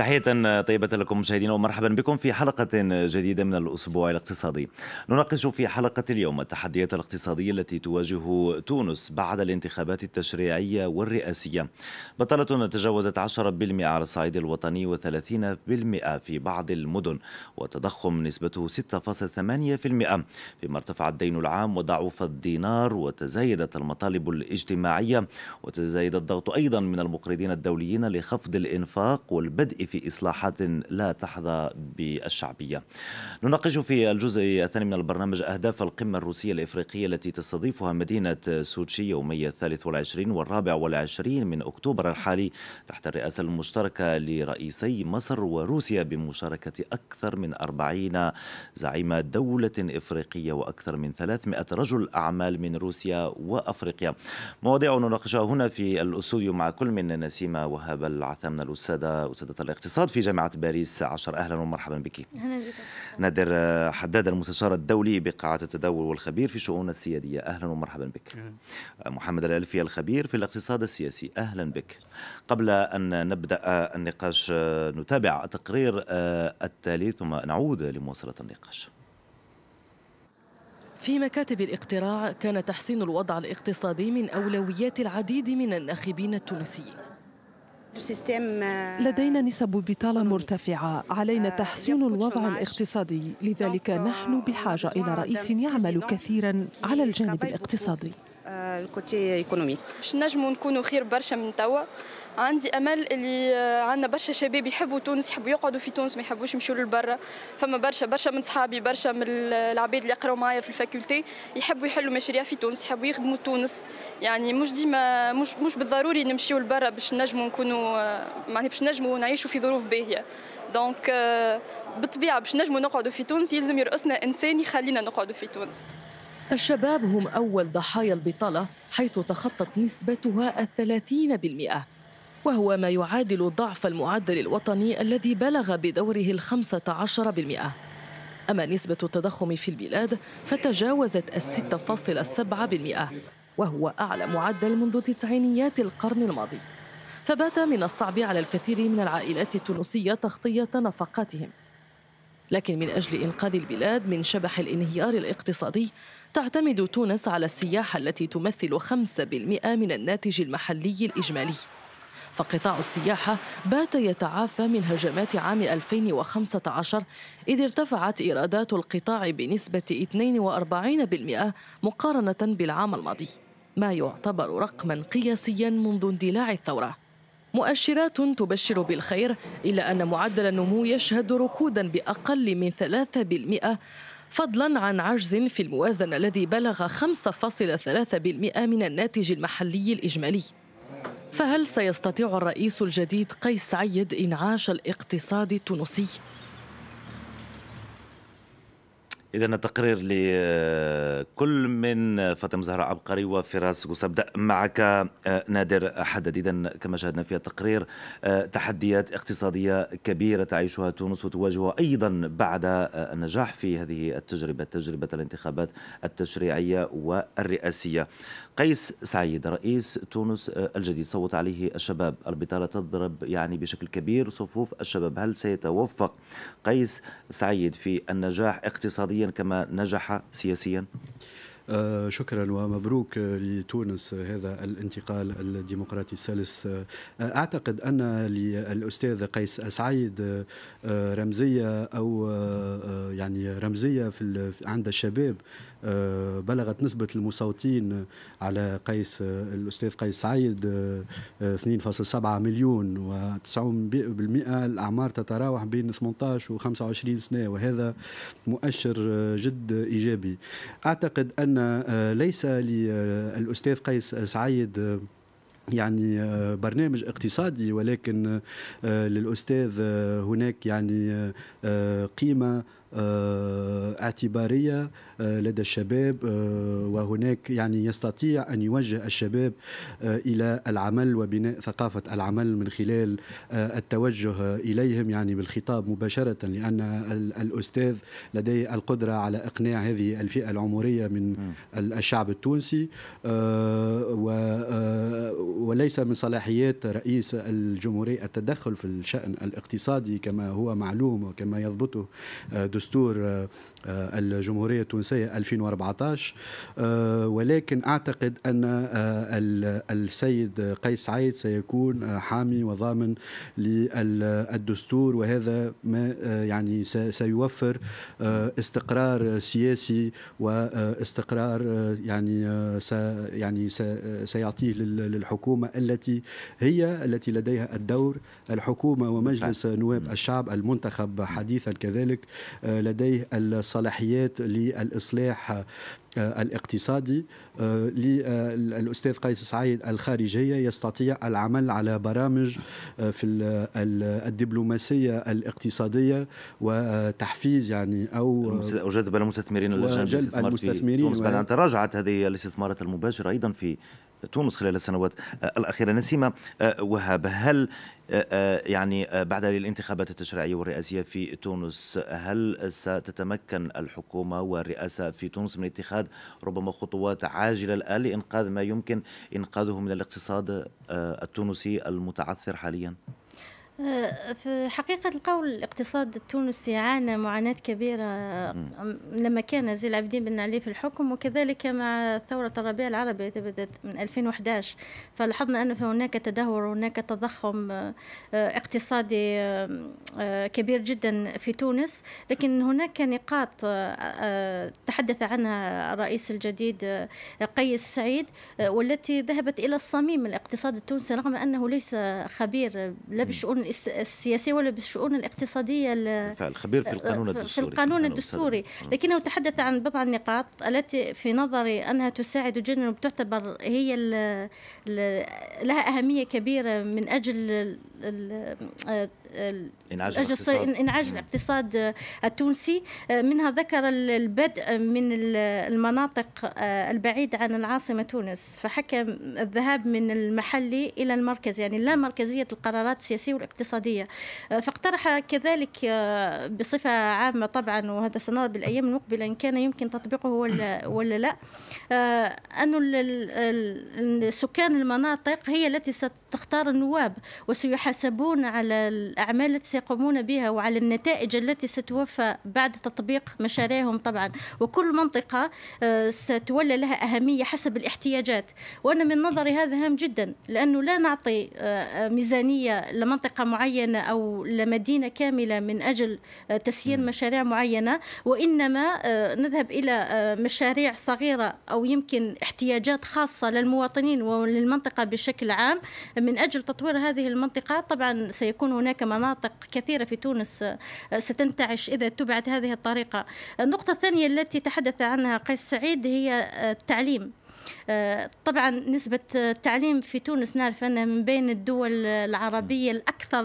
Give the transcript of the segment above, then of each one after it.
تحية طيبة لكم مشاهدينا ومرحبا بكم في حلقة جديدة من الأسبوع الاقتصادي نناقش في حلقة اليوم التحديات الاقتصادية التي تواجه تونس بعد الانتخابات التشريعية والرئاسية بطالة تجاوزت 10% على الصعيد الوطني و30% في بعض المدن وتضخم نسبته 6.8% فيما ارتفع الدين العام وضعف الدينار وتزايدت المطالب الاجتماعية وتزايد الضغط أيضا من المقرضين الدوليين لخفض الإنفاق والبدء في إصلاحات لا تحظى بالشعبية نناقش في الجزء الثاني من البرنامج أهداف القمة الروسية الإفريقية التي تستضيفها مدينة سوتشي يومي الثالث والعشرين والرابع والعشرين من أكتوبر الحالي تحت الرئاسة المشتركة لرئيسي مصر وروسيا بمشاركة أكثر من أربعين زعيم دولة إفريقية وأكثر من 300 رجل أعمال من روسيا وأفريقيا مواضيع نناقشها هنا في الأستوديو مع كل من نسيمة وهاب العثام من الأستاذة أستاذة الاقتصاد في جامعة باريس 10 أهلا ومرحبا بك نادر حداد المستشار الدولي بقاعة التداول والخبير في شؤون السيادية أهلا ومرحبا بك أهلا. محمد الألفي الخبير في الاقتصاد السياسي أهلا بك قبل أن نبدأ النقاش نتابع التقرير آه، التالي ثم نعود لمواصلة النقاش في مكاتب الاقتراع كان تحسين الوضع الاقتصادي من أولويات العديد من الناخبين التونسيين آه، لدينا نسب بطالة مرتفعة علينا آه، تحسين الوضع الاقتصادي لذلك نحن آه، بحاجة إلى رئيس يعمل كثيرا على الجانب الاقتصادي باش نجموا نكونوا خير برشا من توا عندي امل اللي عندنا برشا شباب يحبوا تونس يحبوا يقعدوا في تونس ما يحبوش يمشوا للبرا فما برشا برشا من صحابي برشا من العباد اللي يقراوا معايا في الفاكولتي يحبوا يحلوا مشاريع في تونس يحبوا يخدموا تونس يعني مش ديما مش مش بالضروري نمشيو لبرا باش نجموا نكونوا معناها باش نجموا نعيشوا في ظروف باهيه دونك euh, بالطبيعه باش نجموا نقعدوا في تونس يلزم يرأسنا انسان يخلينا نقعدوا في تونس الشباب هم أول ضحايا البطالة حيث تخطت نسبتها الثلاثين بالمئة وهو ما يعادل ضعف المعدل الوطني الذي بلغ بدوره الخمسة عشر بالمئة أما نسبة التضخم في البلاد فتجاوزت الستة فاصل السبعة بالمئة وهو أعلى معدل منذ تسعينيات القرن الماضي فبات من الصعب على الكثير من العائلات التونسية تغطية نفقاتهم لكن من أجل إنقاذ البلاد من شبح الانهيار الاقتصادي تعتمد تونس على السياحة التي تمثل 5% من الناتج المحلي الإجمالي فقطاع السياحة بات يتعافى من هجمات عام 2015 إذ ارتفعت إيرادات القطاع بنسبة 42% مقارنة بالعام الماضي ما يعتبر رقما قياسيا منذ اندلاع الثورة مؤشرات تبشر بالخير إلا أن معدل النمو يشهد ركودا بأقل من 3% فضلا عن عجز في الموازنة الذي بلغ 5.3% من الناتج المحلي الإجمالي فهل سيستطيع الرئيس الجديد قيس سعيد إنعاش الاقتصاد التونسي؟ إذا التقرير لكل من فاطمة زهرة عبقري وفراس وسبدأ معك آه، نادر حدد إذا كما شاهدنا في التقرير آه، تحديات اقتصادية كبيرة تعيشها تونس وتواجهها أيضا بعد آه، النجاح في هذه التجربة تجربة الانتخابات التشريعية والرئاسية قيس سعيد رئيس تونس آه، الجديد صوت عليه الشباب البطالة تضرب يعني بشكل كبير صفوف الشباب هل سيتوفق قيس سعيد في النجاح اقتصاديا كما نجح سياسيا؟ آه، شكرا ومبروك لتونس هذا الانتقال الديمقراطي الثالث آه، اعتقد ان للاستاذ قيس سعيد آه، رمزيه او يعني رمزيه في عند الشباب بلغت نسبة المصوتين على قيس الأستاذ قيس سعيد 2.7 مليون و90% الأعمار تتراوح بين 18 و 25 سنة وهذا مؤشر جد إيجابي أعتقد أن آه، ليس للأستاذ آه، قيس سعيد آه، يعني برنامج اقتصادي ولكن للأستاذ هناك يعني قيمة آه، اعتبارية آه، لدى الشباب آه، وهناك يعني يستطيع أن يوجه الشباب إلى العمل وبناء ثقافة العمل من خلال التوجه إليهم يعني بالخطاب مباشرة لأن الأستاذ لديه القدرة على إقناع هذه الفئة العمرية من الشعب التونسي وليس من صلاحيات رئيس الجمهورية التدخل في الشأن الاقتصادي كما هو معلوم وكما يضبطه دستور infraestrutura, آه، الجمهورية التونسية 2014 آه، ولكن أعتقد أن آه، السيد قيس سعيد سيكون حامي وضامن للدستور وهذا ما يعني سيوفر استقرار سياسي واستقرار يعني يعني سيعطيه للحكومة التي هي التي لديها الدور الحكومة ومجلس نعم. نواب الشعب المنتخب حديثا كذلك لديه صلاحيات للإصلاح آه، الاقتصادي آه، للأستاذ قيس سعيد الخارجية يستطيع العمل على برامج آه، في الدبلوماسية الاقتصادية وتحفيز يعني أو وجذب المستثمرين لجلب المستثمرين بعد أن تراجعت هذه الاستثمارات المباشرة أيضا في تونس خلال السنوات آه، الأخيرة نسيمة آه، وهاب هل آه، يعني بعد الانتخابات التشريعية والرئاسية في تونس هل ستتمكن الحكومة والرئاسة في تونس من اتخاذ ربما خطوات عاجلة الآن لإنقاذ ما يمكن إنقاذه من الاقتصاد التونسي المتعثر حالياً؟ آه، في حقيقة القول الاقتصاد التونسي عانى معاناة كبيرة آه، لما كان زين العابدين بن علي في الحكم وكذلك مع ثورة الربيع العربي بدأت من 2011 فلاحظنا أن هناك تدهور هناك تضخم آه، اقتصادي كبير جدا في تونس لكن هناك نقاط تحدث عنها الرئيس الجديد قيس سعيد والتي ذهبت إلى الصميم الاقتصاد التونسي رغم أنه ليس خبير لا بشؤون السياسية ولا بالشؤون الاقتصادية الخبير في القانون الدستوري في القانون الدستوري لكنه تحدث عن بعض النقاط التي في نظري أنها تساعد جدا وتعتبر هي لها أهمية كبيرة من أجل آه، انعاج آه، الاقتصاد, إنعاج الاقتصاد آه، التونسي منها ذكر البدء من المناطق البعيدة عن العاصمة تونس فحكى الذهاب من المحلي إلى المركز يعني لا مركزية القرارات السياسية والاقتصادية فاقترح كذلك بصفة عامة طبعا وهذا سنرى بالأيام المقبلة إن كان يمكن تطبيقه ولا, ولا لا أن سكان المناطق هي التي ستختار النواب وسيحدد يحاسبون على الأعمال التي سيقومون بها وعلى النتائج التي ستوفى بعد تطبيق مشاريعهم طبعا وكل منطقة آه، ستولى لها أهمية حسب الاحتياجات وأنا من نظري هذا هام جدا لأنه لا نعطي آه، ميزانية لمنطقة معينة أو لمدينة كاملة من أجل آه، تسيير مشاريع معينة وإنما نذهب إلى مشاريع صغيرة أو يمكن احتياجات خاصة للمواطنين وللمنطقة بشكل عام من أجل تطوير هذه المنطقة الطائرات طبعا سيكون هناك مناطق كثيرة في تونس آه، ستنتعش إذا تبعت هذه الطريقة النقطة الثانية التي تحدث عنها قيس سعيد هي آه، التعليم آه، طبعا نسبة التعليم في تونس نعرف أنها من بين الدول العربية الأكثر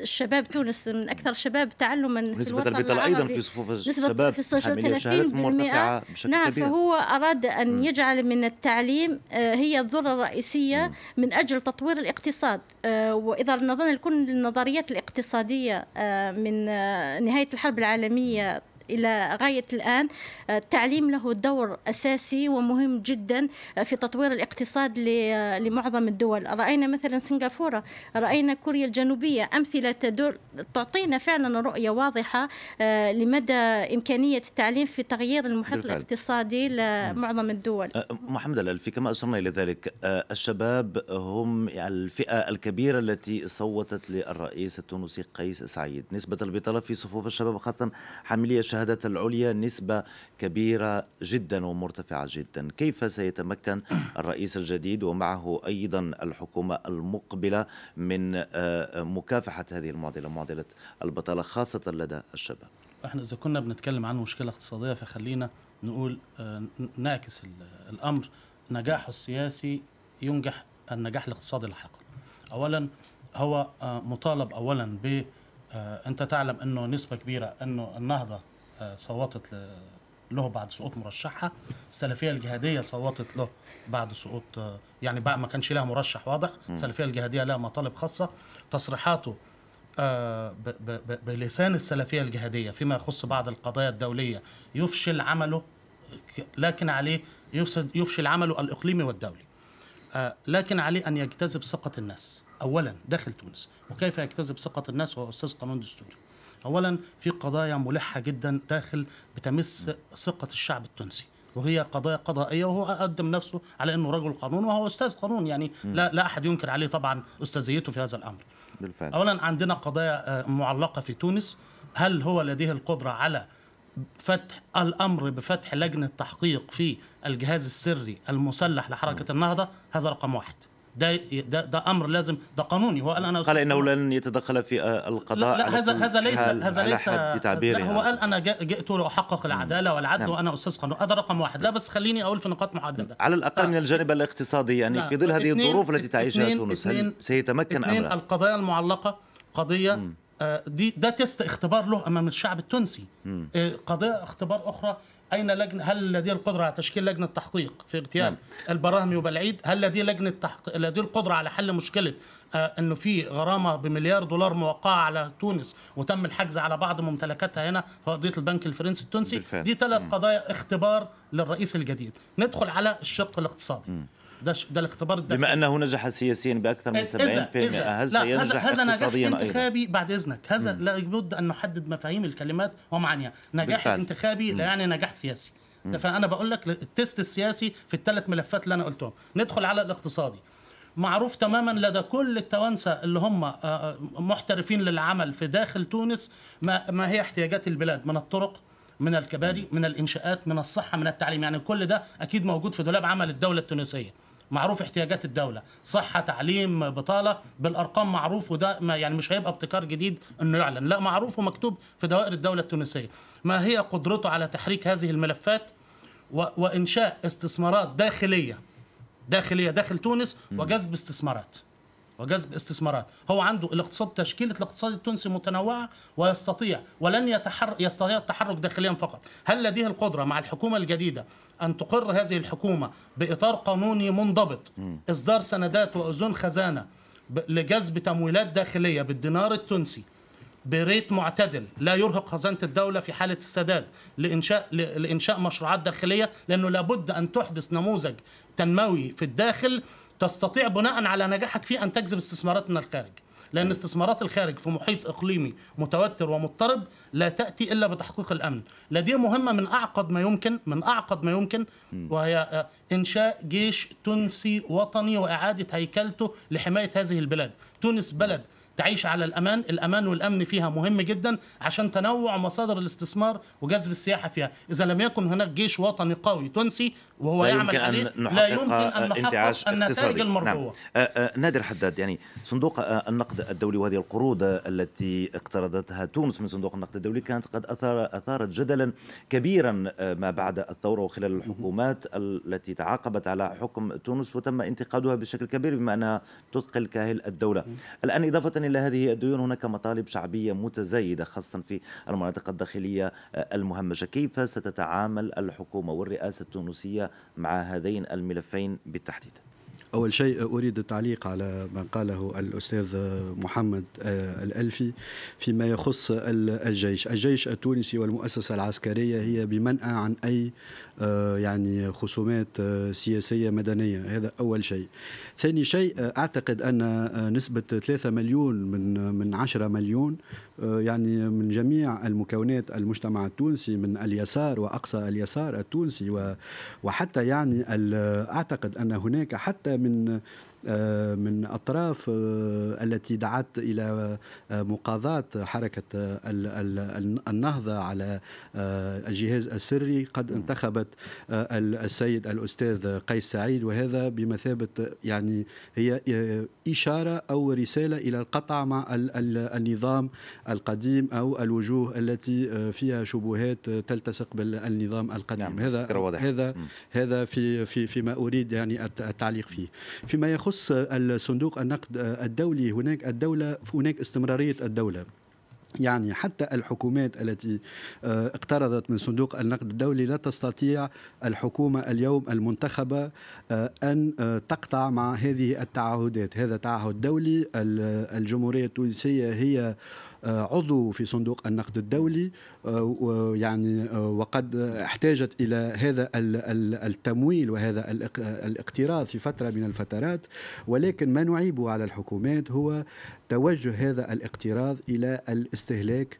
الشباب آه، تونس من أكثر الشباب تعلما في الوطن البطالة أيضا في صفوف الشباب في الشهادات مرتفعة بشكل نعم كبير. فهو أراد أن يجعل من التعليم آه، هي الذرة الرئيسية من أجل تطوير الاقتصاد وإذا نظرنا لكل النظريات الاقتصادية من نهاية الحرب العالمية إلى غاية الآن آه، التعليم له دور أساسي ومهم جدا آه، في تطوير الاقتصاد آه، لمعظم الدول رأينا مثلا سنغافورة رأينا كوريا الجنوبية أمثلة تدور تعطينا فعلا رؤية واضحة لمدى إمكانية التعليم في تغيير المحيط بالفعل. الاقتصادي لمعظم الدول محمد الألفي كما أشرنا إلى ذلك الشباب هم الفئة الكبيرة التي صوتت للرئيس التونسي قيس سعيد نسبة البطالة في صفوف الشباب خاصة حاملية الشهادة الشهادات العليا نسبة كبيرة جدا ومرتفعة جدا كيف سيتمكن الرئيس الجديد ومعه أيضا الحكومة المقبلة من آه، مكافحة هذه المعضلة معضلة البطالة خاصة لدى الشباب احنا اذا كنا بنتكلم عن مشكله اقتصاديه فخلينا نقول آه، نعكس الامر نجاحه السياسي ينجح النجاح الاقتصادي لاحقا اولا هو آه، مطالب اولا ب انت تعلم انه نسبه كبيره انه النهضه صوتت له بعد سقوط مرشحها السلفيه الجهاديه صوتت له بعد سقوط يعني بقى ما كانش لها مرشح واضح السلفيه الجهاديه لها مطالب خاصه تصريحاته آه، بلسان السلفيه الجهاديه فيما يخص بعض القضايا الدوليه يفشل عمله لكن عليه يفشل عمله الاقليمي والدولي آه، لكن عليه ان يجتذب ثقه الناس اولا داخل تونس وكيف يجتذب ثقه الناس وهو استاذ قانون دستوري اولا في قضايا ملحه جدا داخل بتمس ثقه الشعب التونسي وهي قضايا قضائيه وهو قدم نفسه على انه رجل قانون وهو استاذ قانون يعني لا لا احد ينكر عليه طبعا استاذيته في هذا الامر. بالفعل. اولا عندنا قضايا آه، معلقه في تونس هل هو لديه القدره على فتح الامر بفتح لجنه تحقيق في الجهاز السري المسلح لحركه النهضه هذا رقم واحد. ده, ده ده امر لازم ده قانوني هو قال انا قال انه لن يتدخل في القضاء لا, لا هذا هذا ليس هذا ليس لا هو قال انا جئت لاحقق العداله نعم. والعدل نعم. وانا استاذ قانون هذا رقم واحد لا بس خليني اقول في نقاط محدده على الاقل آه. من الجانب الاقتصادي يعني نعم. في ظل هذه الظروف التي تعيشها تونس هل سيتمكن امرها القضايا المعلقه قضيه مم. آه، دي ده تيست اختبار له امام الشعب التونسي آه، قضيه اختبار اخرى اين لجنه هل لديه القدره على تشكيل لجنه تحقيق في اغتيال نعم. البراهمي وبلعيد هل لديه لجنه تحق... لديه القدره على حل مشكله آه انه في غرامه بمليار دولار موقعه على تونس وتم الحجز على بعض ممتلكاتها هنا في قضيه البنك الفرنسي التونسي بالفعل. دي ثلاث قضايا اختبار للرئيس الجديد ندخل على الشق الاقتصادي م. ده ده الاختبار بما انه نجح سياسيا باكثر من 70% هل سينجح هذا اقتصاديا نجاح انتخابي أيضا. بعد اذنك هذا لا يبد ان نحدد مفاهيم الكلمات ومعانيها نجاح بالفعل. انتخابي لا يعني نجاح سياسي فانا بقول لك التست السياسي في الثلاث ملفات اللي انا قلتهم ندخل على الاقتصادي معروف تماما لدى كل التوانسه اللي هم آه، آه، محترفين للعمل في داخل تونس ما, ما هي احتياجات البلاد من الطرق من الكباري من الانشاءات من الصحه من التعليم يعني كل ده اكيد موجود في دولاب عمل الدوله التونسيه معروف احتياجات الدوله صحه تعليم بطاله بالارقام معروف وده ما يعني مش هيبقى ابتكار جديد انه يعلن لا معروف ومكتوب في دوائر الدوله التونسيه ما هي قدرته على تحريك هذه الملفات وانشاء استثمارات داخليه داخليه داخل تونس وجذب استثمارات وجذب استثمارات هو عنده الاقتصاد تشكيلة الاقتصاد التونسي متنوعة ويستطيع ولن يتحر... يستطيع التحرك داخليا فقط هل لديه القدرة مع الحكومة الجديدة أن تقر هذه الحكومة بإطار قانوني منضبط إصدار سندات وأذون خزانة لجذب تمويلات داخلية بالدينار التونسي بريت معتدل لا يرهق خزانة الدولة في حالة السداد لإنشاء لإنشاء مشروعات داخلية لأنه لابد أن تحدث نموذج تنموي في الداخل تستطيع بناء على نجاحك فيه ان تجذب استثمارات من الخارج لان استثمارات الخارج في محيط اقليمي متوتر ومضطرب لا تاتي الا بتحقيق الامن لدي مهمه من اعقد ما يمكن من اعقد ما يمكن وهي آه، انشاء جيش تونسي وطني واعاده هيكلته لحمايه هذه البلاد تونس بلد تعيش على الامان الامان والامن فيها مهم جدا عشان تنوع مصادر الاستثمار وجذب السياحه فيها اذا لم يكن هناك جيش وطني قوي تونسي وهو لا يمكن يعمل عليه لا يمكن ان آه، نحقق النتائج المرجوه نعم. آه، آه، نادر حداد يعني صندوق النقد الدولي وهذه القروض التي اقترضتها تونس من صندوق النقد الدولي كانت قد أثار اثارت جدلا كبيرا ما بعد الثوره وخلال الحكومات التي تعاقبت على حكم تونس وتم انتقادها بشكل كبير بما انها تثقل كاهل الدوله الان اضافه إلى هذه الديون هناك مطالب شعبية متزايدة خاصة في المناطق الداخلية المهمشة كيف ستتعامل الحكومة والرئاسة التونسية مع هذين الملفين بالتحديد أول شيء أريد التعليق على ما قاله الأستاذ محمد آه، الألفي فيما يخص الجيش الجيش التونسي والمؤسسة العسكرية هي بمنأى عن أي آه، يعني خصومات آه، سياسية مدنية هذا أول شيء ثاني شيء آه، أعتقد أن نسبة 3 مليون من من 10 مليون يعني من جميع المكونات المجتمع التونسي من اليسار وأقصى اليسار التونسي وحتى يعني أعتقد أن هناك حتى من آه، من أطراف آه، التي دعت إلى آه، مقاضاة حركة النهضة على الجهاز السري قد انتخبت السيد الأستاذ قيس سعيد وهذا بمثابة يعني هي إشارة أو رسالة إلى القطع مع النظام القديم أو الوجوه التي فيها شبهات تلتصق بالنظام القديم نعم. هذا هذا هذا في في فيما أريد يعني التعليق فيه فيما يخص يخص الصندوق النقد الدولي هناك الدولة هناك استمرارية الدولة يعني حتى الحكومات التي آه، اقترضت من صندوق النقد الدولي لا تستطيع الحكومة اليوم المنتخبة آه، أن آه، تقطع مع هذه التعهدات هذا تعهد دولي الجمهورية التونسية هي آه، عضو في صندوق النقد الدولي آه، يعني آه، وقد احتاجت إلى هذا التمويل وهذا الاقتراض في فترة من الفترات ولكن ما نعيبه على الحكومات هو توجه هذا الاقتراض إلى الاستهلاك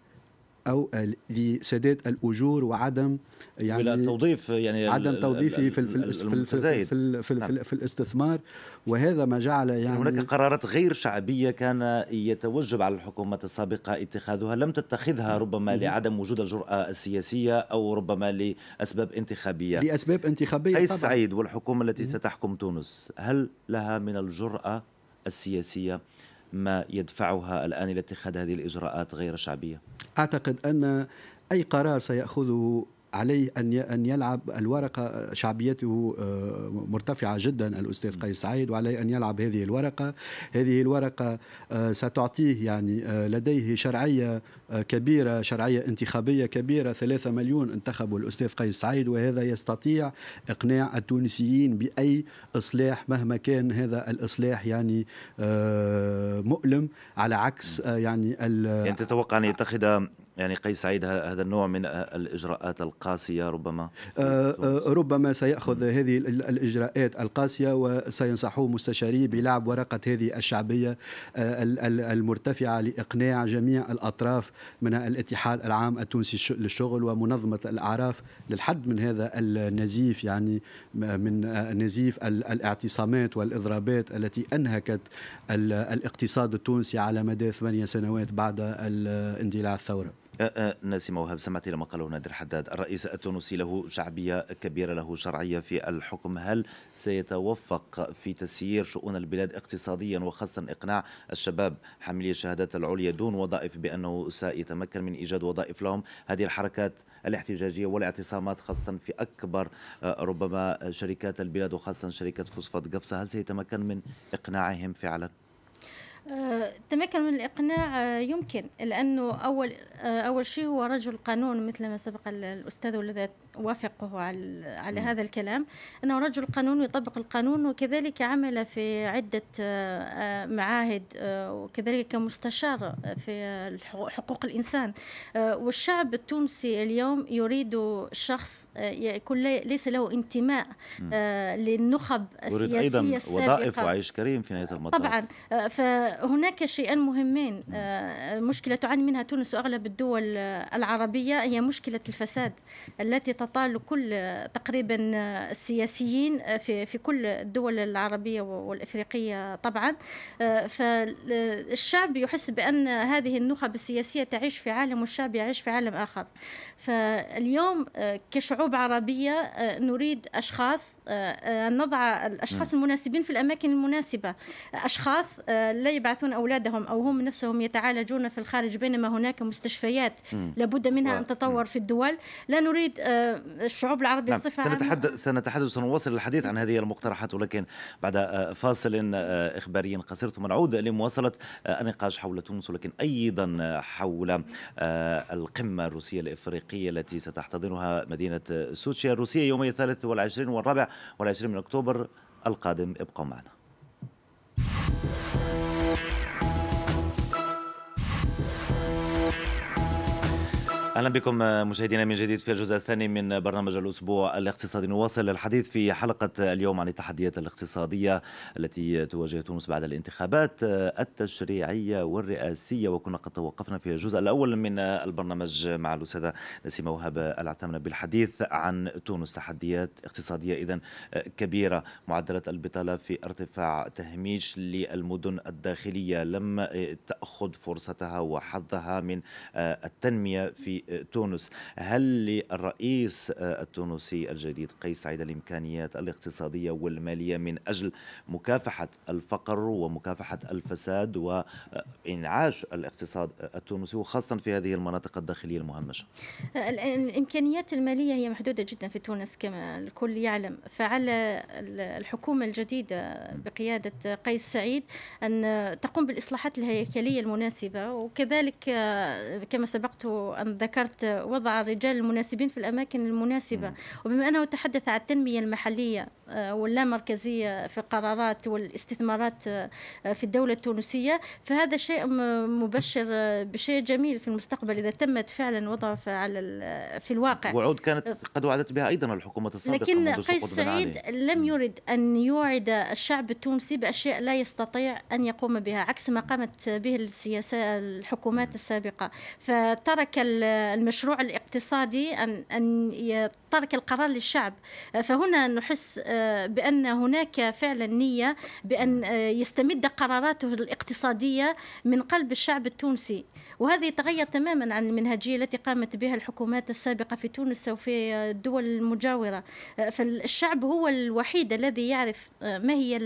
او لسداد الاجور وعدم يعني ولا توظيف يعني عدم توظيفه في في في, في, في, في الاستثمار وهذا ما جعل يعني, يعني هناك قرارات غير شعبيه كان يتوجب على الحكومات السابقه اتخاذها لم تتخذها ربما لعدم وجود الجراه السياسيه او ربما لاسباب انتخابيه لاسباب انتخابيه قيس سعيد والحكومه التي ستحكم تونس هل لها من الجراه السياسيه ما يدفعها الآن إلى اتخاذ هذه الإجراءات غير شعبية؟ أعتقد أن أي قرار سيأخذه عليه ان ان يلعب الورقه شعبيته آه، مرتفعه جدا الاستاذ قيس سعيد وعليه ان يلعب هذه الورقه هذه الورقه آه، ستعطيه يعني آه، لديه شرعيه كبيره شرعيه انتخابيه كبيره ثلاثة مليون انتخبوا الاستاذ قيس سعيد وهذا يستطيع اقناع التونسيين باي اصلاح مهما كان هذا الاصلاح يعني مؤلم على عكس يعني يعني تتوقع ان يتخذ يعني قيس سعيد هذا النوع من الاجراءات القاسيه ربما ربما سياخذ هذه الاجراءات القاسيه وسينصحه مستشاريه بلعب ورقه هذه الشعبيه المرتفعه لاقناع جميع الاطراف من الاتحاد العام التونسي للشغل ومنظمه الاعراف للحد من هذا النزيف يعني من نزيف الاعتصامات والاضرابات التي انهكت الاقتصاد التونسي على مدى ثمانيه سنوات بعد اندلاع الثوره أه، أه، ناسي موهب سمعت لما قاله نادر حداد الرئيس التونسي له شعبية كبيرة له شرعية في الحكم هل سيتوفق في تسيير شؤون البلاد اقتصاديا وخاصة إقناع الشباب حاملي الشهادات العليا دون وظائف بأنه سيتمكن من إيجاد وظائف لهم هذه الحركات الاحتجاجية والاعتصامات خاصة في أكبر أه، ربما شركات البلاد وخاصة شركة فوسفات قفصة هل سيتمكن من إقناعهم فعلا؟ تمكن من الإقناع آه، يمكن لأنه أول آه، أول شيء هو رجل قانون مثل ما سبق الأستاذ والذي وافقه على, على هذا الكلام أنه رجل قانون يطبق القانون وكذلك عمل في عدة آه، معاهد وكذلك كمستشار في حقوق الإنسان والشعب التونسي اليوم يريد شخص يكون ليس له انتماء للنخب السياسية يريد أيضا وظائف وعيش كريم في نهاية المطاف طبعا ف هناك شيئان مهمين آه، مشكلة تعاني منها تونس وأغلب الدول العربية هي مشكلة الفساد التي تطال كل آه، تقريبا آه، السياسيين في في كل الدول العربية والإفريقية طبعا فالشعب يحس بأن هذه النخب السياسية تعيش في عالم والشعب يعيش في عالم آخر فاليوم كشعوب عربية نريد أشخاص نضع الأشخاص المناسبين في الأماكن المناسبة أشخاص لا يبع يبعثون أولادهم أو هم نفسهم يتعالجون في الخارج بينما هناك مستشفيات لابد منها أن تطور في الدول لا نريد آه، الشعوب العربية نعم. بصفة سنتحدث سنتحدث سنواصل الحديث عن هذه المقترحات ولكن بعد آه، فاصل آه، إخباري قصير ثم نعود لمواصلة النقاش حول تونس ولكن أيضا حول القمة الروسية الإفريقية التي ستحتضنها مدينة سوتشي الروسية يومي الثالث والعشرين والرابع والعشرين من أكتوبر القادم ابقوا معنا اهلا بكم مشاهدينا من جديد في الجزء الثاني من برنامج الاسبوع الاقتصادي نواصل الحديث في حلقه اليوم عن التحديات الاقتصاديه التي تواجه تونس بعد الانتخابات التشريعيه والرئاسيه وكنا قد توقفنا في الجزء الاول من البرنامج مع الاستاذه نسيمه وهاب العتمنه بالحديث عن تونس تحديات اقتصاديه اذا كبيره معدلات البطاله في ارتفاع تهميش للمدن الداخليه لم تاخذ فرصتها وحظها من التنميه في تونس هل للرئيس آه، التونسي الجديد قيس سعيد الإمكانيات الاقتصادية والمالية من أجل مكافحة الفقر ومكافحة الفساد وإنعاش الاقتصاد التونسي وخاصة في هذه المناطق الداخلية المهمشة آه، الإمكانيات المالية هي محدودة جدا في تونس كما الكل يعلم فعلى الحكومة الجديدة بقيادة قيس سعيد أن تقوم بالإصلاحات الهيكلية المناسبة وكذلك آه، كما سبقت أن ذكرت ذكرت وضع الرجال المناسبين في الأماكن المناسبة وبما أنه تحدث عن التنمية المحلية آه، واللامركزية في القرارات والاستثمارات آه، في الدولة التونسية فهذا شيء مبشر آه، بشيء جميل في المستقبل إذا تمت فعلا وضع على في الواقع وعود كانت قد وعدت بها أيضا الحكومة السابقة لكن قيس سعيد لم يرد أن يوعد الشعب التونسي بأشياء لا يستطيع أن يقوم بها عكس ما قامت به السياسة الحكومات السابقة فترك المشروع الاقتصادي أن أن يترك القرار للشعب فهنا نحس آه، بأن هناك فعلا نية بأن آه، يستمد قراراته الاقتصادية من قلب الشعب التونسي وهذا يتغير تماما عن المنهجية التي قامت بها الحكومات السابقة في تونس وفي الدول المجاورة آه، فالشعب هو الوحيد الذي يعرف ما هي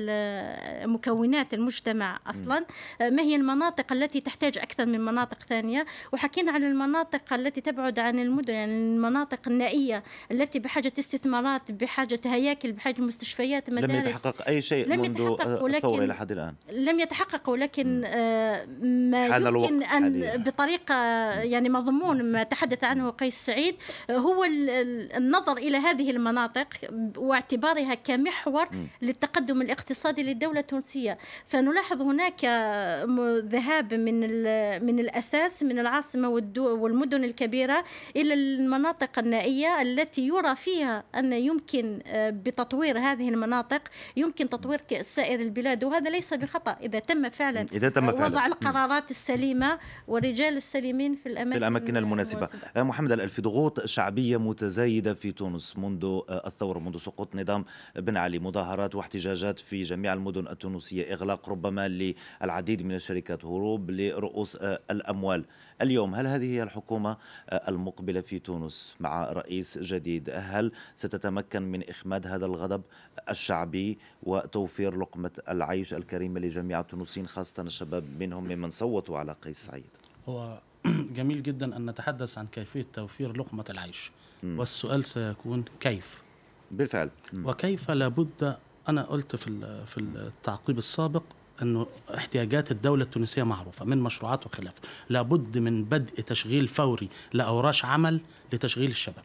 مكونات المجتمع أصلا ما هي المناطق التي تحتاج أكثر من مناطق ثانية وحكينا عن المناطق التي تبعد عن المدن يعني المناطق النائية التي بحاجة استثمارات بحاجة هياكل بحاجة مستشفيات مدارس لم يتحقق أي شيء لم منذ الثورة إلى حد الآن لم يتحقق ولكن آه، ما يمكن أن حاليا. بطريقة يعني مضمون ما تحدث عنه قيس سعيد هو النظر إلى هذه المناطق واعتبارها كمحور للتقدم الاقتصادي للدولة التونسية فنلاحظ هناك ذهاب من من الأساس من العاصمة والمدن الكبيرة إلى المناطق النائية التي يرى فيها أن يمكن آه، بتطوير هذه المناطق يمكن تطوير سائر البلاد وهذا ليس بخطأ إذا تم فعلا إذا تم آه، فعلا وضع القرارات السليمة ورجال السليمين في الأماكن, في الأماكن المناسبة المناسبة. آه، محمد الألفي ضغوط شعبية متزايدة في تونس منذ الثورة منذ سقوط نظام بن علي مظاهرات واحتجاجات في جميع المدن التونسية إغلاق ربما للعديد من الشركات هروب لرؤوس الأموال اليوم هل هذه هي الحكومة آه، المقبلة في تونس مع رئيس جديد هل ستتمكن من إخماد هذا الغضب الشعبي وتوفير لقمة العيش الكريمة لجميع التونسيين خاصة الشباب منهم ممن صوتوا على قيس سعيد هو جميل جدا أن نتحدث عن كيفية توفير لقمة العيش م. والسؤال سيكون كيف بالفعل م. وكيف لابد أنا قلت في في التعقيب السابق أنه احتياجات الدولة التونسية معروفة من مشروعات وخلافه لابد من بدء تشغيل فوري لأوراش عمل لتشغيل الشباب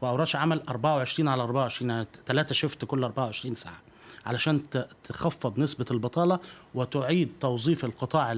وأوراش عمل 24 على 24 يعني 3 شفت كل 24 ساعة علشان تخفض نسبة البطالة وتعيد توظيف القطاع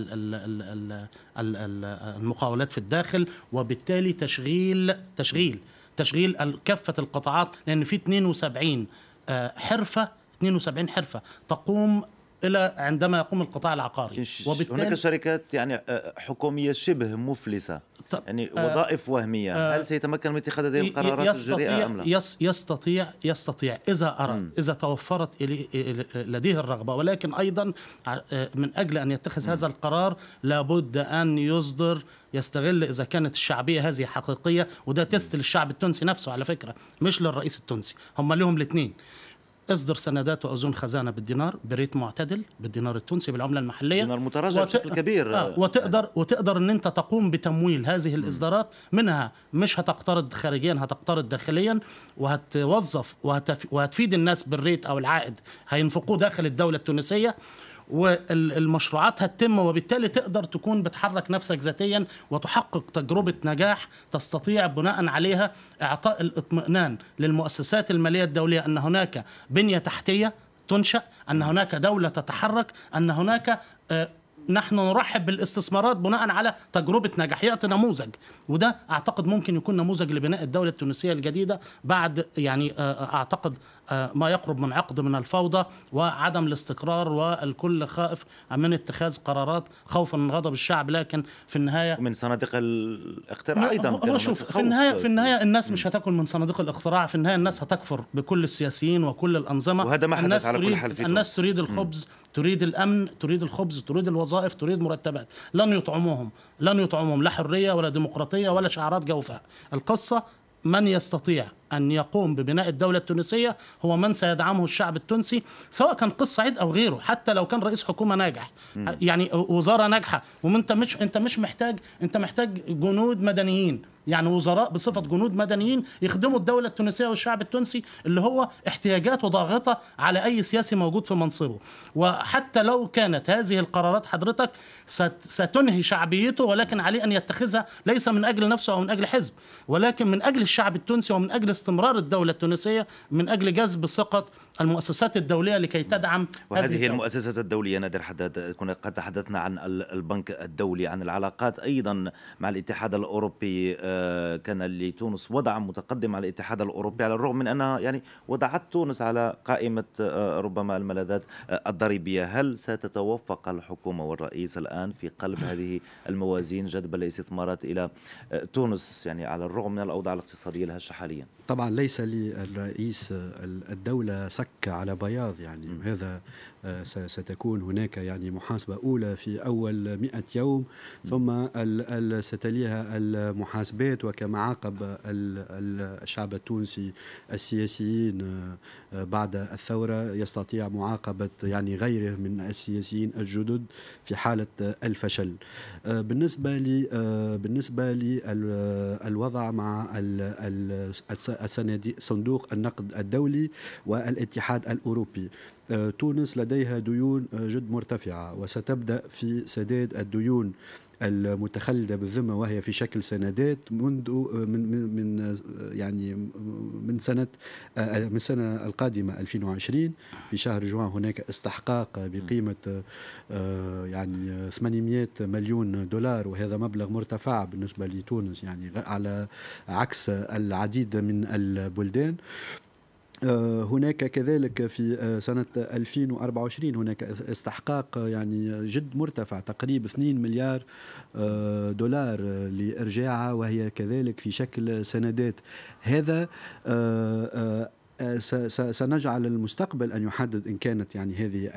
المقاولات في الداخل وبالتالي تشغيل تشغيل تشغيل كافة القطاعات لأن في 72 آه، حرفة 72 حرفة تقوم الى عندما يقوم القطاع العقاري وبالتالي هناك شركات يعني آه، حكوميه شبه مفلسه يعني آه، وظائف وهميه آه هل سيتمكن من اتخاذ هذه القرارات الجريئه ام لا يس يستطيع يستطيع اذا ارى اذا توفرت لديه الرغبه ولكن ايضا آه، من اجل ان يتخذ هذا القرار لابد ان يصدر يستغل اذا كانت الشعبيه هذه حقيقيه وده تيست للشعب التونسي نفسه على فكره مش للرئيس التونسي هم لهم الاثنين اصدر سندات واذون خزانه بالدينار بريت معتدل بالدينار التونسي بالعمله المحليه دينار متراجع وت... بشكل كبير آه وتقدر وتقدر ان انت تقوم بتمويل هذه الاصدارات منها مش هتقترض خارجيا هتقترض داخليا وهتوظف وهتف... وهتفيد الناس بالريت او العائد هينفقوه داخل الدوله التونسيه والمشروعات هتتم وبالتالي تقدر تكون بتحرك نفسك ذاتيا وتحقق تجربة نجاح تستطيع بناء عليها إعطاء الاطمئنان للمؤسسات المالية الدولية أن هناك بنية تحتية تنشأ أن هناك دولة تتحرك أن هناك آه، نحن نرحب بالاستثمارات بناء على تجربه نجاح ياتي نموذج وده اعتقد ممكن يكون نموذج لبناء الدوله التونسيه الجديده بعد يعني آه، آه، اعتقد آه، ما يقرب من عقد من الفوضى وعدم الاستقرار والكل خائف من اتخاذ قرارات خوفا من غضب الشعب لكن في النهايه من صناديق الاقتراع ايضا هو شوف في النهايه في النهايه الناس مش هتاكل من صناديق الاقتراع في النهايه الناس هتكفر بكل السياسيين وكل الانظمه وهذا ما حدث على كل حال في الناس تريد الخبز تريد الامن تريد الخبز تريد الوظائف تريد مرتبات لن يطعموهم لن يطعمهم لا حريه ولا ديمقراطيه ولا شعارات جوفاء القصه من يستطيع أن يقوم ببناء الدولة التونسية هو من سيدعمه الشعب التونسي سواء كان قص سعيد أو غيره حتى لو كان رئيس حكومة ناجح يعني وزارة ناجحة وانت مش انت مش محتاج انت محتاج جنود مدنيين يعني وزراء بصفه جنود مدنيين يخدموا الدوله التونسيه والشعب التونسي اللي هو احتياجاته ضاغطه على اي سياسي موجود في منصبه وحتى لو كانت هذه القرارات حضرتك ستنهي شعبيته ولكن عليه ان يتخذها ليس من اجل نفسه او من اجل حزب ولكن من اجل الشعب التونسي ومن اجل استمرار الدوله التونسيه من اجل جذب ثقه المؤسسات الدولية لكي تدعم وهذه هذه المؤسسات الدولية نادر حداد كنا قد تحدثنا عن البنك الدولي عن العلاقات أيضا مع الاتحاد الأوروبي آه، كان لتونس وضع متقدم على الاتحاد الأوروبي على الرغم من أنها يعني وضعت تونس على قائمة آه، ربما الملاذات آه، الضريبية هل ستتوفق الحكومة والرئيس الآن في قلب هذه الموازين جذب الاستثمارات إلى تونس يعني على الرغم من الأوضاع الاقتصادية الهشه حاليا طبعا ليس للرئيس الدولة سك شك على بياض يعني هذا آه، ستكون هناك يعني محاسبة أولى في أول 100 يوم ثم ستليها المحاسبات وكما عاقب الشعب التونسي السياسيين آه، بعد الثورة يستطيع معاقبة يعني غيره من السياسيين الجدد في حالة الفشل آه، بالنسبة لي بالنسبة للوضع مع صندوق النقد الدولي والاتحاد الاتحاد الأوروبي آه، تونس لديها ديون آه، جد مرتفعة وستبدأ في سداد الديون المتخلده بالذمه وهي في شكل سندات منذ آه، من من, يعني من سنه من السنه القادمه 2020 في شهر جوان هناك استحقاق بقيمه يعني 800 مليون دولار وهذا مبلغ مرتفع بالنسبه لتونس يعني على عكس العديد من البلدان آه، هناك كذلك في آه، سنة 2024 هناك استحقاق آه، يعني جد مرتفع تقريب 2 مليار دولار لإرجاعها وهي كذلك في شكل سندات هذا سنجعل المستقبل أن يحدد إن كانت يعني هذه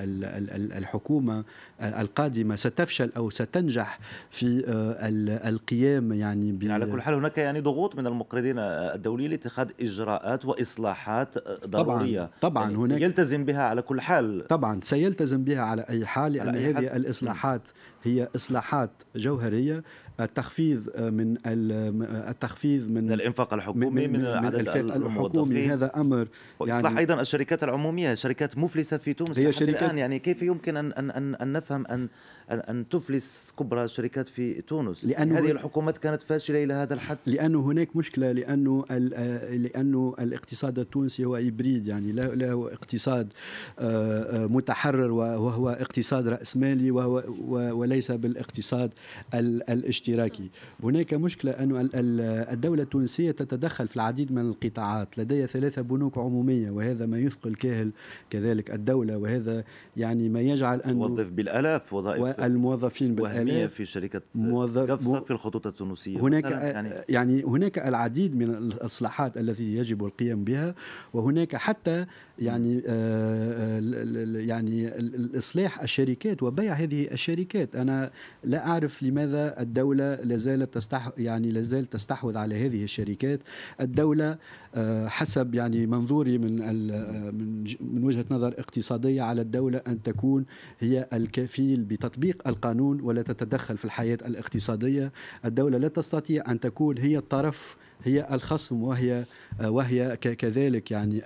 الحكومة القادمة ستفشل أو ستنجح في آه، القيام يعني, ب... على كل حال هناك يعني ضغوط من المقرضين الدولي لاتخاذ إجراءات وإصلاحات ضرورية طبعا, طبعا يعني هناك سيلتزم بها على كل حال طبعا سيلتزم بها على أي حال لأن هذه الإصلاحات هي إصلاحات جوهرية آه، آه، التخفيض من التخفيض من الانفاق الحكومي من, من, من عدد الانفاق الحكومي هذا امر يعني ايضا الشركات العموميه شركات مفلسه في تونس هي شركات الان يعني كيف يمكن ان ان ان, أن نفهم ان أن تفلس كبرى الشركات في تونس لأنه هذه الحكومات كانت فاشلة إلى هذا الحد لأنه هناك مشكلة لأنه آه، لأنه الاقتصاد التونسي هو إبريد يعني له اقتصاد آه، آه، متحرر وهو اقتصاد رأسمالي وهو وليس بالاقتصاد الاشتراكي هناك مشكلة أن الدولة التونسية تتدخل في العديد من القطاعات لدي ثلاثة بنوك عمومية وهذا ما يثقل كاهل كذلك الدولة وهذا يعني ما يجعل أن توظف بالألاف وظائف الموظفين بالآلاف في شركة موظف قفصة في الخطوط التونسية هناك يعني, يعني هناك العديد من الإصلاحات التي يجب القيام بها وهناك حتى يعني آه، آه، يعني الإصلاح الشركات وبيع هذه الشركات أنا لا أعرف لماذا الدولة لازالت تستح يعني لازالت تستحوذ على هذه الشركات الدولة آه، حسب يعني منظوري من من وجهة نظر اقتصادية على الدولة أن تكون هي الكفيل بتطبيق تطبيق القانون ولا تتدخل في الحياة الاقتصادية الدولة لا تستطيع أن تكون هي الطرف هي الخصم وهي وهي كذلك يعني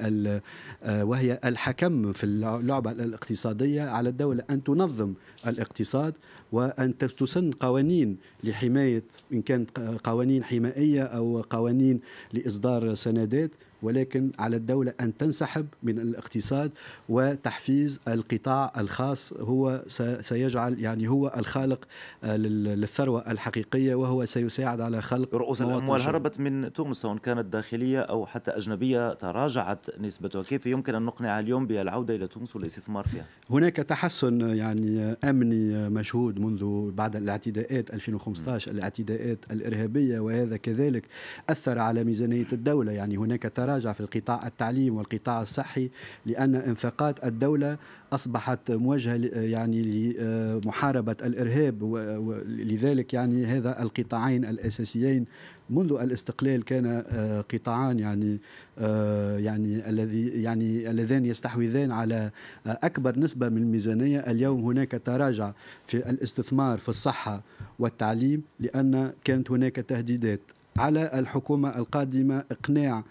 وهي الحكم في اللعبة الاقتصادية على الدولة أن تنظم الاقتصاد وأن تسن قوانين لحماية إن كانت قوانين حمائية أو قوانين لإصدار سندات ولكن على الدولة أن تنسحب من الاقتصاد وتحفيز القطاع الخاص هو سيجعل يعني هو الخالق آه، للثروة الحقيقية وهو سيساعد على خلق رؤوس الأموال هربت من تونس سواء كانت داخلية أو حتى أجنبية تراجعت نسبتها كيف يمكن أن نقنع اليوم بالعودة إلى تونس والاستثمار فيها هناك تحسن يعني آه، أمني آه، مشهود البلاد منذ بعد الاعتداءات 2015 الاعتداءات الإرهابية وهذا كذلك أثر على ميزانية الدولة يعني هناك تراجع في القطاع التعليم والقطاع الصحي لأن انفاقات الدولة أصبحت موجهة يعني لمحاربة الإرهاب ولذلك يعني هذا القطاعين الأساسيين منذ الاستقلال كان آه، قطاعان يعني آه، يعني الذي يعني اللذان يستحوذان على آه، اكبر نسبه من الميزانيه اليوم هناك تراجع في الاستثمار في الصحه والتعليم لان كانت هناك تهديدات على الحكومه القادمه اقناع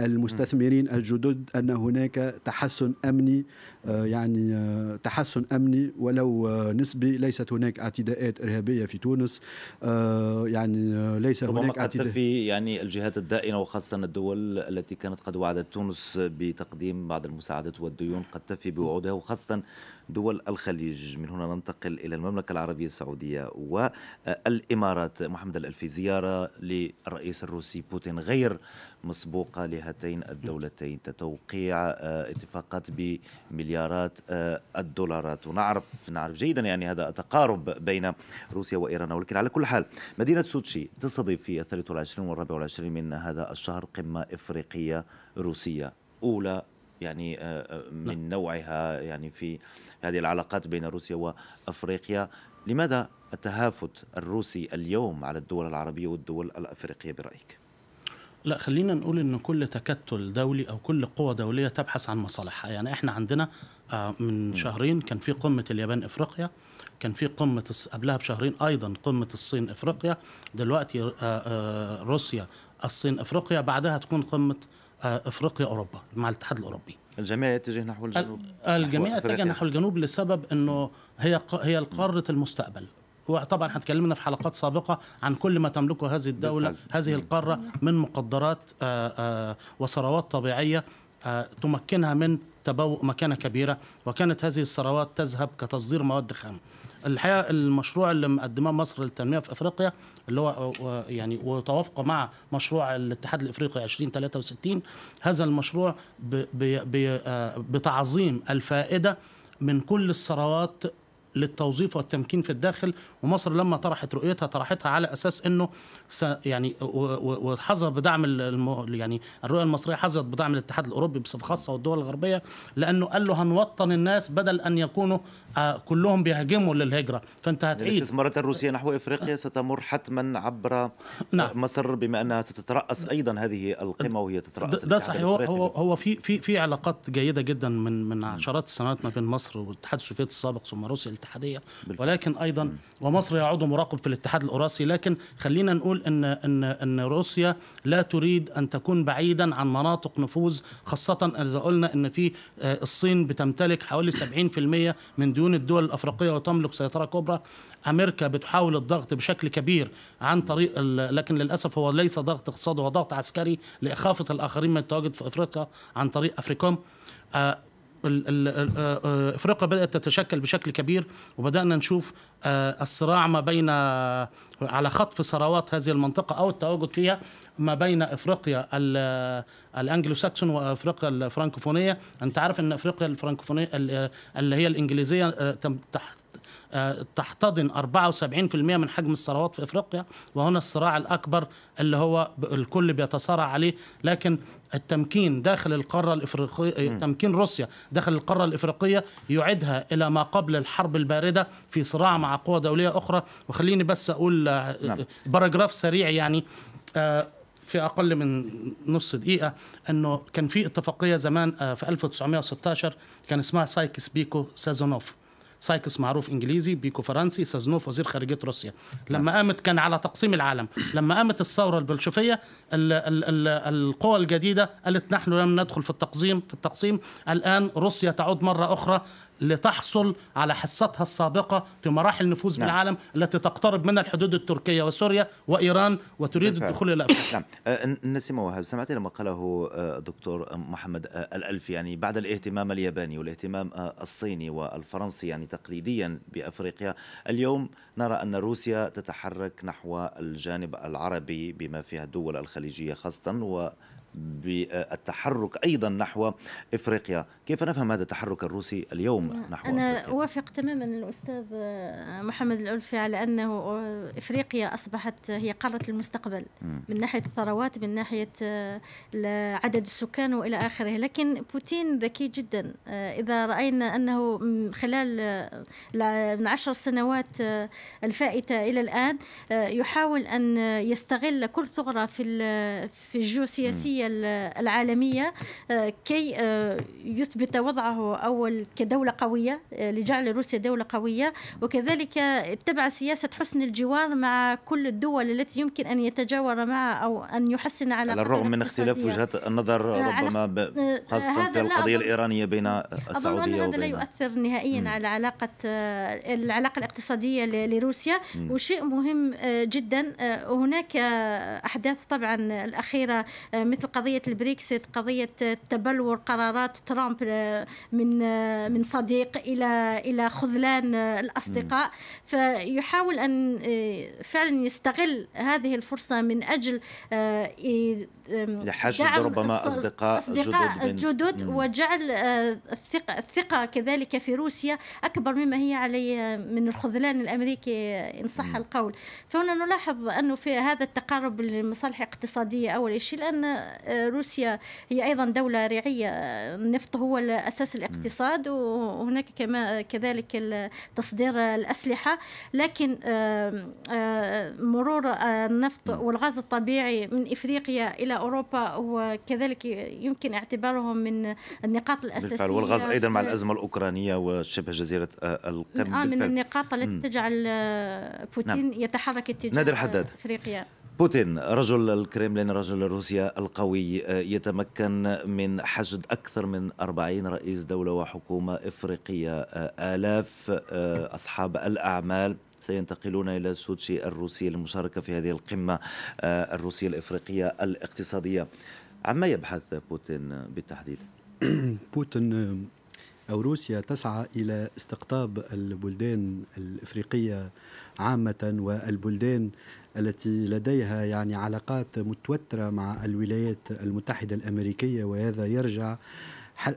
المستثمرين الجدد ان هناك تحسن امني آه، يعني آه، تحسن امني ولو آه، نسبي ليست هناك اعتداءات ارهابيه في تونس يعني ليس هناك اعتداء في يعني الجهات الدائنه وخاصه الدول التي كانت قد وعدت تونس بتقديم بعض المساعدات والديون قد تفي بوعودها وخاصه دول الخليج من هنا ننتقل الى المملكه العربيه السعوديه والامارات محمد الالفي زياره للرئيس الروسي بوتين غير مسبوقه لهاتين الدولتين تتوقيع اتفاقات بمليار مليارات آه، الدولارات ونعرف نعرف جيدا يعني هذا التقارب بين روسيا وإيران ولكن على كل حال مدينة سوتشي تستضيف في الثالث والعشرين والرابع والعشرين من هذا الشهر قمة إفريقية روسية أولى يعني آه، آه، من نعم. نوعها يعني في هذه العلاقات بين روسيا وافريقيا لماذا التهافت الروسي اليوم على الدول العربيه والدول الافريقيه برايك لا خلينا نقول ان كل تكتل دولي او كل قوه دوليه تبحث عن مصالحها يعني احنا عندنا آه، من شهرين كان في قمه اليابان افريقيا كان في قمه قبلها بشهرين ايضا قمه الصين افريقيا دلوقتي آه، آه، روسيا الصين افريقيا بعدها تكون قمه افريقيا اوروبا مع الاتحاد الاوروبي الجميع يتجه نحو الجنوب الجميع يتجه نحو الجنوب لسبب انه هي هي قاره المستقبل وطبعا احنا في حلقات سابقه عن كل ما تملكه هذه الدوله هذه القاره من مقدرات آه، آه، وثروات طبيعيه آه، تمكنها من تبوء مكانة كبيرة وكانت هذه الثروات تذهب كتصدير مواد خام الحقيقة المشروع اللي مقدماه مصر للتنمية في أفريقيا اللي هو يعني وتوافقه مع مشروع الاتحاد الأفريقي 2063 هذا المشروع بتعظيم الفائدة من كل الثروات للتوظيف والتمكين في الداخل ومصر لما طرحت رؤيتها طرحتها على اساس انه يعني وحظت بدعم يعني الرؤيه المصريه حظت بدعم الاتحاد الاوروبي بصفه خاصه والدول الغربيه لانه قال له هنوطن الناس بدل ان يكونوا آه، كلهم بيهاجموا للهجره فانت هتعيد يعني الاستثمارات الروسيه نحو افريقيا ستمر حتما عبر آه، نعم. مصر بما انها ستترأس ايضا هذه القمه وهي تترأس ده صحيح هو هو في في في علاقات جيده جدا من من عشرات السنوات ما بين مصر والاتحاد السوفيتي السابق ثم روسيا الاتحاديه ولكن ايضا ومصر يعود مراقب في الاتحاد الاوراسي لكن خلينا نقول ان ان ان روسيا لا تريد ان تكون بعيدا عن مناطق نفوذ خاصه اذا قلنا ان في آه، الصين بتمتلك حوالي 70% من ديون الدول الافريقيه وتملك سيطره كبرى امريكا بتحاول الضغط بشكل كبير عن طريق لكن للاسف هو ليس ضغط اقتصادي هو ضغط عسكري لاخافه الاخرين من التواجد في افريقيا عن طريق افريكوم آه، آه، آه، افريقيا بدات تتشكل بشكل كبير وبدانا نشوف آه، الصراع ما بين على خطف ثروات هذه المنطقه او التواجد فيها ما بين افريقيا الانجلو ساكسون وافريقيا الفرنكوفونيه انت عارف ان افريقيا الفرنكوفونيه اللي هي الانجليزيه تحت تحتضن 74% من حجم الثروات في افريقيا وهنا الصراع الاكبر اللي هو الكل بيتصارع عليه لكن التمكين داخل القاره الافريقيه آه، تمكين روسيا داخل القاره الافريقيه يعيدها الى ما قبل الحرب البارده في صراع مع قوى دوليه اخرى وخليني بس اقول آه، نعم. باراجراف سريع يعني آه، في اقل من نص دقيقه انه كان في اتفاقيه زمان في 1916 كان اسمها سايكس بيكو سازونوف سايكس معروف انجليزي بيكو فرنسي سازنوف وزير خارجيه روسيا لما نعم. قامت كان على تقسيم العالم لما قامت الثوره البلشفيه القوى الجديده قالت نحن لم ندخل في التقسيم في التقسيم الان روسيا تعود مره اخرى لتحصل على حصتها السابقة في مراحل نفوذ نعم. بالعالم التي تقترب من الحدود التركية وسوريا وإيران وتريد الدخول إلى نعم. أفريقيا نعم نسيم وهب سمعت لما قاله أه، دكتور محمد أه، الألف يعني بعد الاهتمام الياباني والاهتمام الصيني والفرنسي يعني تقليديا بأفريقيا اليوم نرى أن روسيا تتحرك نحو الجانب العربي بما فيها الدول الخليجية خاصة و بالتحرك ايضا نحو افريقيا، كيف نفهم هذا التحرك الروسي اليوم نحو انا أفريقيا؟ اوافق تماما الاستاذ محمد الالفي على انه افريقيا اصبحت هي قاره المستقبل من ناحيه الثروات من ناحيه آه، عدد السكان والى اخره، لكن بوتين ذكي جدا آه، اذا راينا انه خلال آه، من عشر سنوات الفائته الى الان يحاول ان يستغل كل ثغره في في الجيوسياسيه العالمية آه، كي آه، يثبت وضعه أول كدولة قوية آه، لجعل روسيا دولة قوية وكذلك اتبع سياسة حسن الجوار مع كل الدول التي يمكن أن يتجاور معها أو أن يحسن على الرغم من اختلاف وجهات النظر ربما خاصة في القضية الإيرانية بين السعودية أظن هذا لا يؤثر نهائيا م. على علاقة العلاقة الاقتصادية لروسيا وشيء مهم جدا هناك أحداث طبعا الأخيرة مثل قضية البريكسيت قضية تبلور قرارات ترامب آه، من آه، من صديق إلى إلى خذلان آه، الأصدقاء فيحاول أن فعلا يستغل هذه الفرصة من أجل لحشد ربما أصدقاء, أصدقاء جدد, جدد وجعل الثقة, الثقة كذلك في روسيا أكبر مما هي عليه من الخذلان الأمريكي إن صح القول فهنا نلاحظ أنه في هذا التقارب لمصالح اقتصادية أول شيء لأن روسيا هي أيضا دولة ريعية النفط هو أساس الاقتصاد وهناك كما كذلك تصدير الأسلحة لكن مرور النفط والغاز الطبيعي من إفريقيا إلى أوروبا وكذلك يمكن اعتبارهم من النقاط الأساسية بالفعل والغاز أيضا مع الأزمة الأوكرانية وشبه جزيرة آه، القرم آه من النقاط التي تجعل آه، بوتين نعم. يتحرك اتجاه نادر حداد. افريقيا بوتين رجل الكرملين رجل روسيا القوي آه، يتمكن من حشد أكثر من 40 رئيس دولة وحكومة إفريقية آه، آلاف آه، أصحاب الأعمال سينتقلون إلى سوتشي الروسي للمشاركة في هذه القمة الروسية الإفريقية الاقتصادية عما يبحث بوتين بالتحديد؟ بوتين أو روسيا تسعى إلى استقطاب البلدان الإفريقية عامة والبلدان التي لديها يعني علاقات متوترة مع الولايات المتحدة الأمريكية وهذا يرجع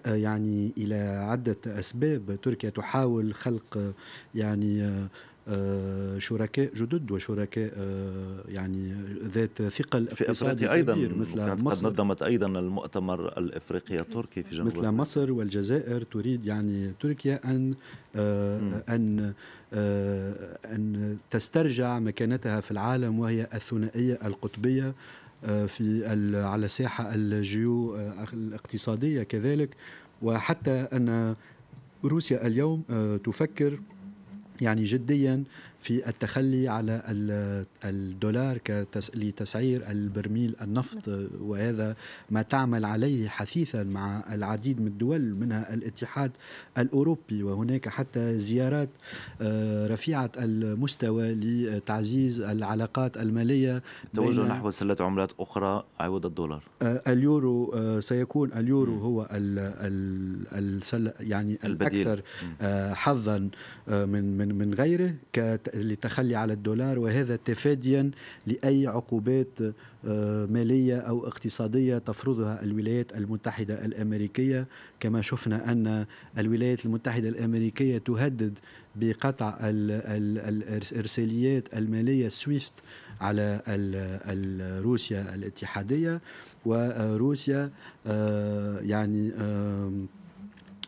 يعني إلى عدة أسباب تركيا تحاول خلق يعني آه، شركاء جدد وشركاء آه، يعني ذات ثقل في افريقيا ايضا مثل يعني مصر قد نظمت ايضا المؤتمر الافريقي التركي في جنوب مثل مصر والجزائر تريد يعني تركيا ان آه، ان آه، أن تسترجع مكانتها في العالم وهي الثنائية القطبية آه، في على الساحة الجيو آه، الاقتصادية كذلك وحتى أن روسيا اليوم تفكر يعني جديا في التخلي على الدولار لتسعير البرميل النفط وهذا ما تعمل عليه حثيثا مع العديد من الدول منها الاتحاد الأوروبي وهناك حتى زيارات آه، رفيعة المستوى لتعزيز العلاقات المالية توجه نحو سلة عملات أخرى عوض الدولار آه، اليورو آه، سيكون اليورو هو السلة يعني البديل. الأكثر حظا من من من غيره للتخلي على الدولار وهذا تفاديا لأي عقوبات آه، مالية أو اقتصادية تفرضها الولايات المتحدة الأمريكية كما شفنا أن الولايات المتحدة الأمريكية تهدد بقطع الارساليات الماليه سويفت على روسيا الاتحاديه وروسيا آه، يعني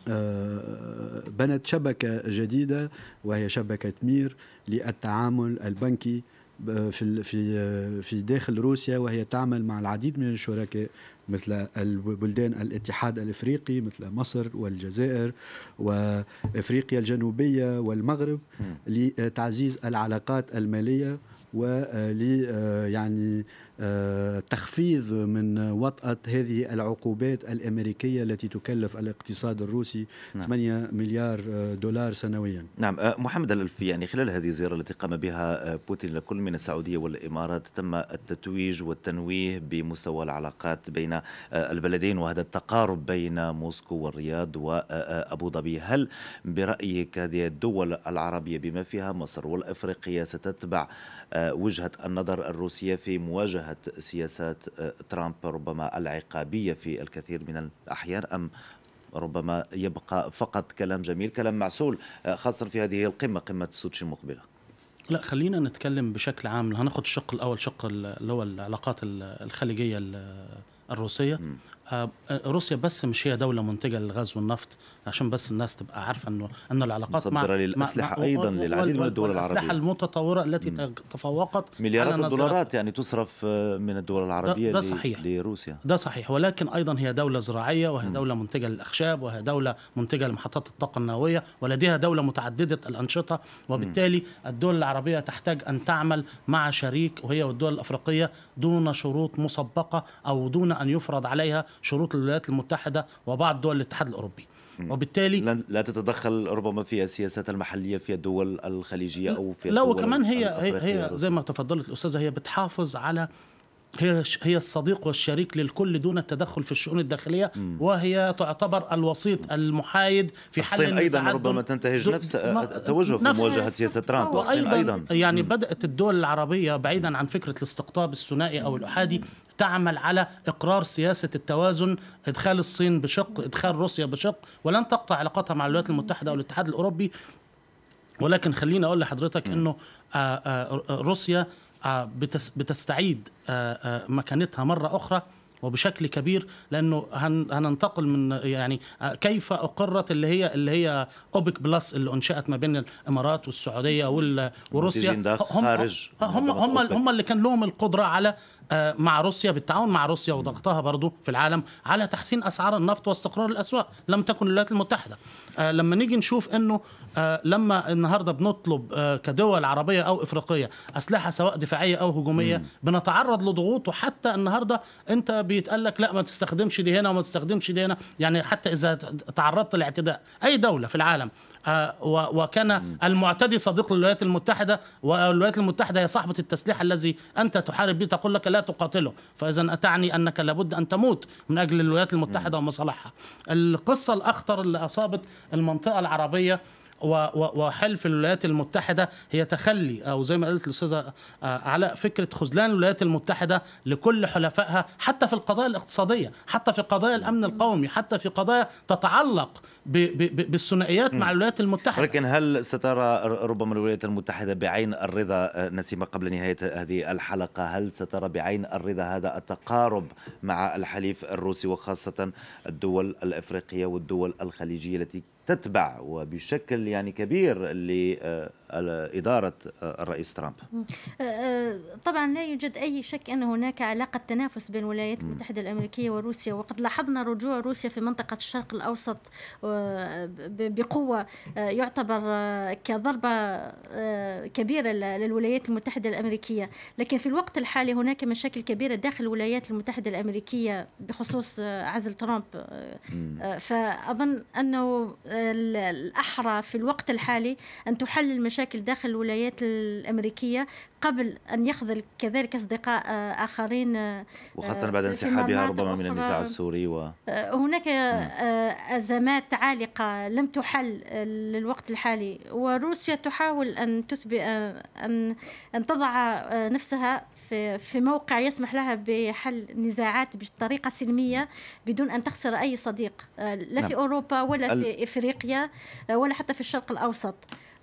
آه، بنت شبكة جديدة وهي شبكة مير للتعامل البنكي آه، في في آه، في داخل روسيا وهي تعمل مع العديد من الشركاء مثل البلدان الاتحاد الافريقي مثل مصر والجزائر وافريقيا الجنوبيه والمغرب لتعزيز العلاقات الماليه ول يعني آه، تخفيض من وطأة هذه العقوبات الأمريكية التي تكلف الاقتصاد الروسي نعم. 8 مليار آه، دولار سنويا نعم آه، محمد الألفي يعني خلال هذه الزيارة التي قام بها بوتين لكل من السعودية والإمارات تم التتويج والتنويه بمستوى العلاقات بين البلدين وهذا التقارب بين موسكو والرياض وأبو ظبي هل برأيك هذه الدول العربية بما فيها مصر والأفريقية ستتبع وجهة النظر الروسية في مواجهة مواجهة سياسات آه، ترامب ربما العقابية في الكثير من الأحيان أم ربما يبقى فقط كلام جميل كلام معسول آه، خاصة في هذه القمة قمة سوتشي المقبلة لا خلينا نتكلم بشكل عام هناخد الشق الأول شق اللي هو العلاقات الخليجية الروسية آه، روسيا بس مش هي دولة منتجة للغاز والنفط عشان بس الناس تبقى عارفه انه ان العلاقات مع للاسلحه مع ايضا للعديد من الدول العربيه الاسلحه المتطوره التي م. تفوقت مليارات الدولارات يعني تصرف آه، من الدول العربيه ده, ده صحيح لروسيا ده صحيح ولكن ايضا هي دوله زراعيه وهي دوله منتجه للاخشاب وهي دوله منتجه لمحطات الطاقه النوويه ولديها دوله متعدده الانشطه وبالتالي الدول العربيه تحتاج ان تعمل مع شريك وهي والدول الافريقيه دون شروط مسبقه او دون ان يفرض عليها شروط الولايات المتحده وبعض دول الاتحاد الاوروبي وبالتالي لا تتدخل ربما في السياسات المحليه في الدول الخليجيه او في لا وكمان هي هي, زي ما تفضلت الاستاذه هي بتحافظ على هي هي الصديق والشريك للكل دون التدخل في الشؤون الداخليه م. وهي تعتبر الوسيط المحايد في حل الصين ايضا ربما تنتهج نفس التوجه في مواجهه سياسه ترامب وأيضا أيضا يعني م. بدات الدول العربيه بعيدا عن فكره الاستقطاب الثنائي او الاحادي تعمل على اقرار سياسه التوازن ادخال الصين بشق ادخال روسيا بشق ولن تقطع علاقاتها مع الولايات المتحده او الاتحاد الاوروبي ولكن خليني اقول لحضرتك انه آه، آه، روسيا آه، بتستعيد مكانتها مره اخرى وبشكل كبير لانه هننتقل من يعني كيف اقرت اللي هي اللي هي اوبك بلس اللي انشات ما بين الامارات والسعوديه وروسيا هم هم هم, هم اللي كان لهم القدره على آه، مع روسيا بالتعاون مع روسيا وضغطها برضه في العالم على تحسين اسعار النفط واستقرار الاسواق لم تكن الولايات المتحده آه، لما نيجي نشوف انه آه، لما النهارده بنطلب كدول عربيه او افريقيه اسلحه سواء دفاعيه او هجوميه بنتعرض لضغوط وحتى النهارده انت بيتقال لك لا ما تستخدمش دي هنا وما تستخدمش دي هنا يعني حتى اذا تعرضت لاعتداء اي دوله في العالم آه، وكان المعتدي صديق للولايات المتحدة والولايات المتحدة هي صاحبة التسليح الذي أنت تحارب به تقول لك لا تقاتله فإذا أتعني أنك لابد أن تموت من أجل الولايات المتحدة ومصالحها القصة الأخطر اللي أصابت المنطقة العربية وحلف الولايات المتحدة هي تخلي أو زي ما قالت الأستاذة آه، علاء فكرة خذلان الولايات المتحدة لكل حلفائها حتى في القضايا الاقتصادية حتى في قضايا الأمن القومي حتى في قضايا تتعلق بالثنائيات مع الولايات المتحدة ولكن هل سترى ربما الولايات المتحدة بعين الرضا آه، نسيمة قبل نهاية هذه الحلقة هل سترى بعين الرضا هذا التقارب مع الحليف الروسي وخاصة الدول الأفريقية والدول الخليجية التي تتبع وبشكل يعني كبير لإدارة آه، آه، الرئيس ترامب آه، طبعا لا يوجد أي شك أن هناك علاقة تنافس بين الولايات المتحدة الأمريكية وروسيا وقد لاحظنا رجوع روسيا في منطقة الشرق الأوسط بقوة يعتبر كضربة كبيرة للولايات المتحدة الأمريكية لكن في الوقت الحالي هناك مشاكل كبيرة داخل الولايات المتحدة الأمريكية بخصوص عزل ترامب فأظن أنه الأحرى في الوقت الحالي أن تحل المشاكل داخل الولايات الأمريكية قبل أن يخذل كذلك أصدقاء آه، آخرين آه، وخاصة بعد انسحابها ربما من النزاع السوري و... آه، هناك أزمات عالقة لم تحل للوقت الحالي وروسيا تحاول أن تثبت أن أن تضع نفسها في في موقع يسمح لها بحل نزاعات بطريقه سلميه بدون ان تخسر اي صديق آه، لا نعم. في اوروبا ولا ال... في افريقيا آه، ولا حتى في الشرق الاوسط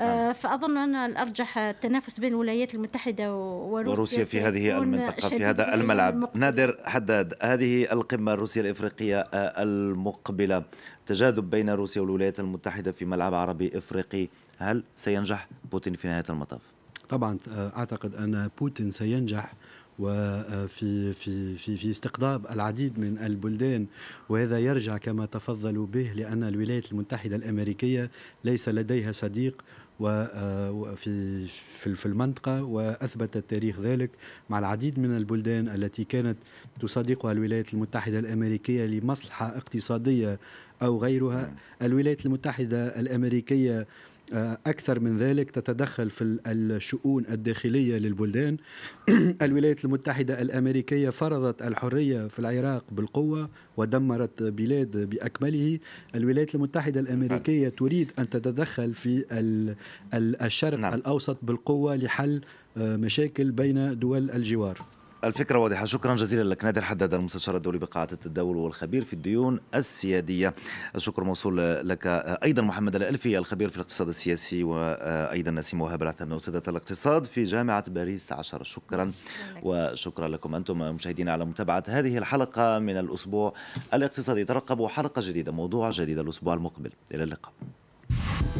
آه، نعم. فاظن ان الارجح التنافس بين الولايات المتحده وروسيا, وروسيا في هذه المنطقه في هذا الملعب المقبل. نادر حداد هذه القمه الروسيه الافريقيه المقبله تجاذب بين روسيا والولايات المتحده في ملعب عربي افريقي هل سينجح بوتين في نهايه المطاف طبعا اعتقد ان بوتين سينجح وفي في في في استقطاب العديد من البلدان وهذا يرجع كما تفضلوا به لأن الولايات المتحدة الأمريكية ليس لديها صديق وفي في في المنطقة وأثبت التاريخ ذلك مع العديد من البلدان التي كانت تصادقها الولايات المتحدة الأمريكية لمصلحة اقتصادية أو غيرها نعم. الولايات المتحدة الأمريكية آه، أكثر من ذلك تتدخل في الشؤون الداخلية للبلدان الولايات المتحدة الأمريكية فرضت الحرية في العراق بالقوة ودمرت بلاد بأكمله الولايات المتحدة الأمريكية تريد أن تتدخل في الشرق نعم. الأوسط بالقوة لحل آه، مشاكل بين دول الجوار الفكرة واضحة شكرا جزيلا لك نادر حداد المستشار الدولي بقاعة التداول والخبير في الديون السيادية الشكر موصول لك أيضا محمد الألفي الخبير في الاقتصاد السياسي وأيضا نسيم وهاب العتمنة أستاذة الاقتصاد في جامعة باريس عشر شكرا وشكرا لكم أنتم مشاهدين على متابعة هذه الحلقة من الأسبوع الاقتصادي ترقبوا حلقة جديدة موضوع جديد الأسبوع المقبل إلى اللقاء